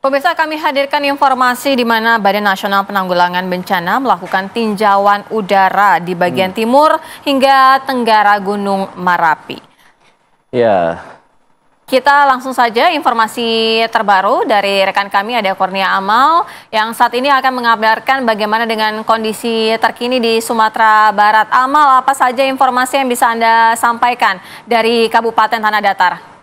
Pemirsa kami hadirkan informasi di mana Badan Nasional Penanggulangan Bencana melakukan tinjauan udara di bagian hmm. timur hingga tenggara Gunung Marapi. Ya. Kita langsung saja informasi terbaru dari rekan kami ada Kurnia Amal yang saat ini akan mengabarkan bagaimana dengan kondisi terkini di Sumatera Barat. Amal, apa saja informasi yang bisa Anda sampaikan dari Kabupaten Tanah Datar?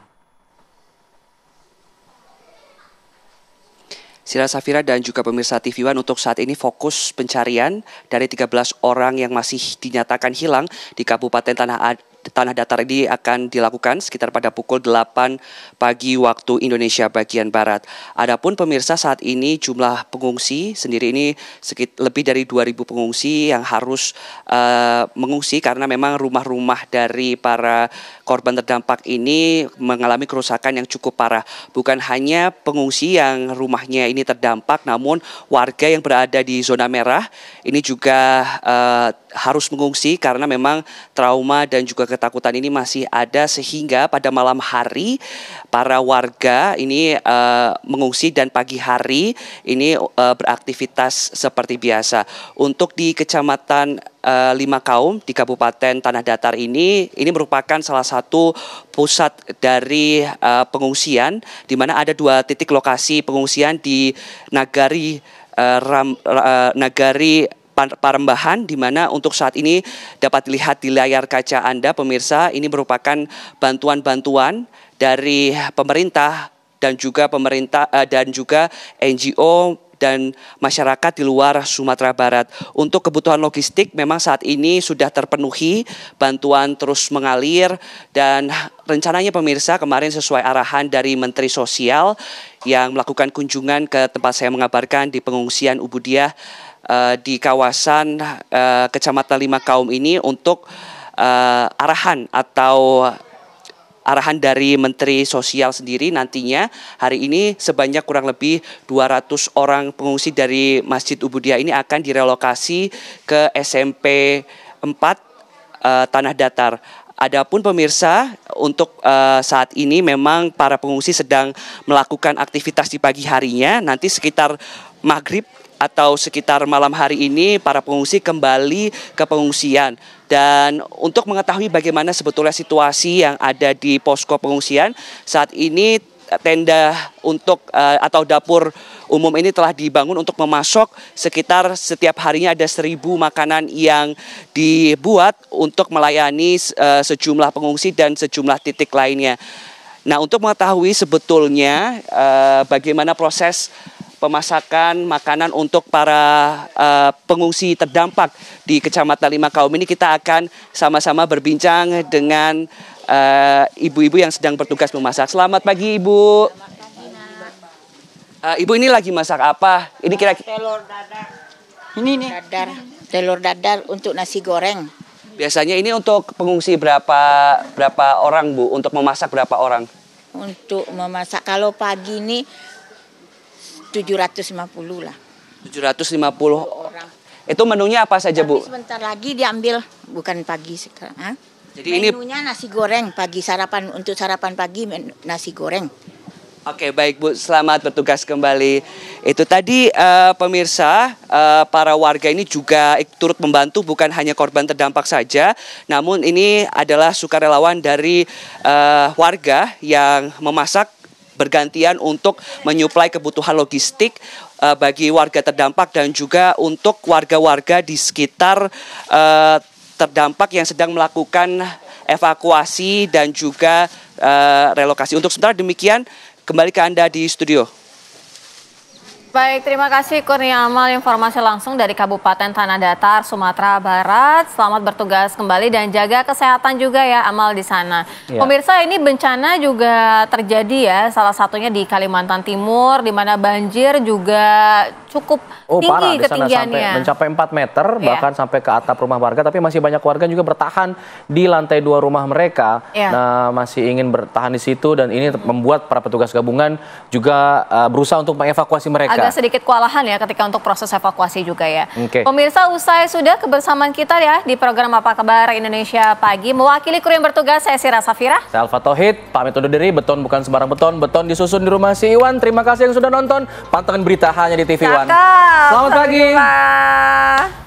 Sila Safira dan juga pemirsa TV One untuk saat ini fokus pencarian dari 13 orang yang masih dinyatakan hilang di Kabupaten Tanah, A tanah datar ini akan dilakukan sekitar pada pukul 8 pagi waktu Indonesia bagian Barat. Adapun pemirsa saat ini jumlah pengungsi sendiri ini sekitar lebih dari 2.000 pengungsi yang harus uh, mengungsi karena memang rumah-rumah dari para korban terdampak ini mengalami kerusakan yang cukup parah. Bukan hanya pengungsi yang rumahnya ini terdampak, namun warga yang berada di zona merah ini juga uh, harus mengungsi karena memang trauma dan juga ketakutan ini masih ada sehingga pada malam hari para warga ini uh, mengungsi dan pagi hari ini uh, beraktivitas seperti biasa. Untuk di Kecamatan uh, Lima Kaum di Kabupaten Tanah Datar ini ini merupakan salah satu pusat dari uh, pengungsian di mana ada dua titik lokasi pengungsian di Nagari Ram, uh, Nagari Parembahan di mana untuk saat ini dapat dilihat di layar kaca Anda pemirsa ini merupakan bantuan-bantuan dari pemerintah dan juga pemerintah eh, dan juga NGO dan masyarakat di luar Sumatera Barat. Untuk kebutuhan logistik memang saat ini sudah terpenuhi, bantuan terus mengalir dan rencananya pemirsa kemarin sesuai arahan dari Menteri Sosial yang melakukan kunjungan ke tempat saya mengabarkan di pengungsian Ubudiah Eh, di kawasan uh, Kecamatan Lima Kaum ini untuk uh, arahan atau arahan dari Menteri Sosial sendiri nantinya hari ini sebanyak kurang lebih 200 orang pengungsi dari Masjid Ubudia ini akan direlokasi ke SMP 4 uh, Tanah Datar. Adapun pemirsa, untuk uh, saat ini memang para pengungsi sedang melakukan aktivitas di pagi harinya. Nanti sekitar maghrib atau sekitar malam hari ini para pengungsi kembali ke pengungsian. Dan untuk mengetahui bagaimana sebetulnya situasi yang ada di posko pengungsian, saat ini tenda untuk eh, atau dapur umum ini telah dibangun untuk memasok sekitar setiap harinya ada seribu makanan yang dibuat untuk melayani eh, sejumlah pengungsi dan sejumlah titik lainnya. Nah, untuk mengetahui sebetulnya eh, bagaimana proses pemasakan makanan untuk para uh, pengungsi terdampak di Kecamatan Lima Kaum ini kita akan sama-sama berbincang dengan eh, ibu-ibu uh, yang sedang bertugas memasak. Selamat pagi Ibu. uh, ibu ini lagi masak apa? Ini kira telur dadar. Ini nih. Dadar, telur dadar untuk nasi goreng. Biasanya ini untuk pengungsi berapa berapa orang Bu? Untuk memasak berapa orang? Untuk memasak kalau pagi ini 750 lah. 750 orang. Itu menunya apa saja, Tapi Bu? Sebentar lagi diambil bukan pagi sekarang. Hah? Jadi menunya ini menunya nasi goreng pagi sarapan untuk sarapan pagi nasi goreng. Oke, baik Bu, selamat bertugas kembali. Itu tadi uh, pemirsa, uh, para warga ini juga turut membantu bukan hanya korban terdampak saja, namun ini adalah sukarelawan dari uh, warga yang memasak bergantian untuk menyuplai kebutuhan logistik uh, bagi warga terdampak dan juga untuk warga-warga di sekitar uh, terdampak yang sedang melakukan evakuasi dan juga uh, relokasi. Untuk sementara demikian, kembali ke Anda di studio. Baik, terima kasih Kurnia Amal informasi langsung dari Kabupaten Tanah Datar, Sumatera Barat. Selamat bertugas kembali dan jaga kesehatan juga ya Amal di sana. Ya. Pemirsa, ini bencana juga terjadi ya, salah satunya di Kalimantan Timur di mana banjir juga cukup oh, tinggi parah, ketinggiannya. Sampai mencapai 4 meter yeah. bahkan sampai ke atap rumah warga tapi masih banyak warga juga bertahan di lantai dua rumah mereka. Yeah. Nah, masih ingin bertahan di situ dan ini membuat para petugas gabungan juga uh, berusaha untuk mengevakuasi mereka. Agak sedikit kewalahan ya ketika untuk proses evakuasi juga ya. Okay. Pemirsa usai sudah kebersamaan kita ya di program Apa Kabar Indonesia Pagi mewakili kru yang bertugas saya Sira Safira. Saya Alfa Tohid pamit undur diri beton bukan sembarang beton, beton disusun di rumah si Iwan. Terima kasih yang sudah nonton. Pantengin berita hanya di TV One. Selamat pagi.